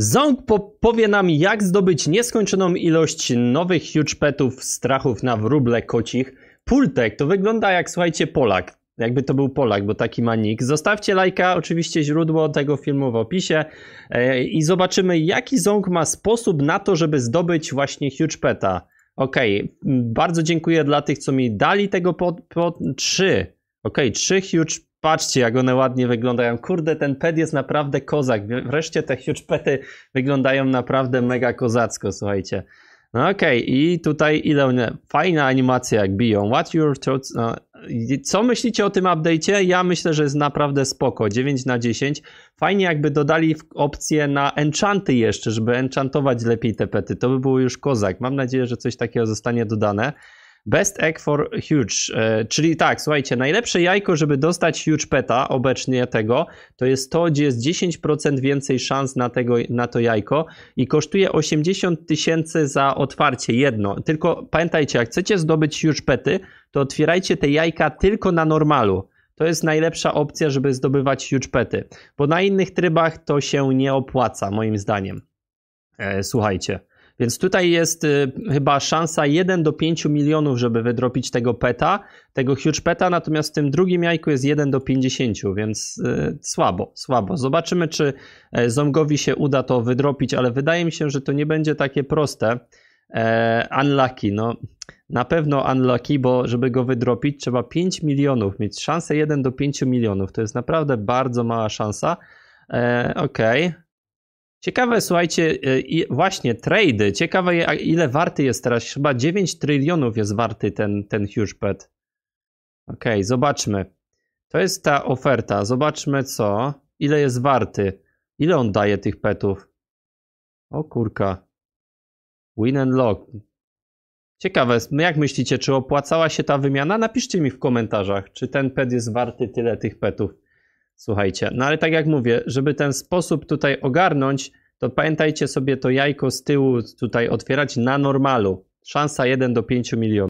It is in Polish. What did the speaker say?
Ząg powie nam, jak zdobyć nieskończoną ilość nowych huge petów, strachów na wróble kocich. Pultek to wygląda jak, słuchajcie, Polak. Jakby to był Polak, bo taki ma nick. Zostawcie lajka, oczywiście źródło tego filmu w opisie e, i zobaczymy, jaki Ząg ma sposób na to, żeby zdobyć właśnie huge peta. Okej, okay. bardzo dziękuję dla tych, co mi dali tego po, po trzy. Okej, okay, 3 huge Patrzcie, jak one ładnie wyglądają. Kurde, ten ped jest naprawdę kozak. Wreszcie te huge pety wyglądają naprawdę mega kozacko, słuchajcie. No okej, okay. i tutaj idą fajna animacja, jak biją. What your thoughts? No, co myślicie o tym update'cie? Ja myślę, że jest naprawdę spoko. 9 na 10. Fajnie jakby dodali opcję na enchanty jeszcze, żeby enchantować lepiej te pety. To by było już kozak. Mam nadzieję, że coś takiego zostanie dodane. Best egg for huge, e, czyli tak, słuchajcie, najlepsze jajko, żeby dostać huge peta obecnie tego, to jest to, gdzie jest 10% więcej szans na, tego, na to jajko i kosztuje 80 tysięcy za otwarcie, jedno. Tylko pamiętajcie, jak chcecie zdobyć huge pety, to otwierajcie te jajka tylko na normalu. To jest najlepsza opcja, żeby zdobywać huge pety, bo na innych trybach to się nie opłaca, moim zdaniem. E, słuchajcie. Więc tutaj jest y, chyba szansa 1 do 5 milionów, żeby wydropić tego peta, tego huge peta, natomiast w tym drugim jajku jest 1 do 50, więc y, słabo, słabo. Zobaczymy, czy e, Zomgowi się uda to wydropić, ale wydaje mi się, że to nie będzie takie proste. E, unlucky, no na pewno unlucky, bo żeby go wydropić trzeba 5 milionów, mieć szansę 1 do 5 milionów, to jest naprawdę bardzo mała szansa. E, okej. Okay. Ciekawe, słuchajcie, y, właśnie trady. Ciekawe, ile warty jest teraz. Chyba 9 trylionów jest warty ten, ten pet. Ok, zobaczmy. To jest ta oferta. Zobaczmy co. Ile jest warty. Ile on daje tych petów? O kurka. Win and lock. Ciekawe, jak myślicie, czy opłacała się ta wymiana? Napiszcie mi w komentarzach, czy ten pet jest warty tyle tych petów. Słuchajcie, no ale tak jak mówię, żeby ten sposób tutaj ogarnąć, to pamiętajcie sobie to jajko z tyłu tutaj otwierać na normalu. Szansa 1 do 5 milionów.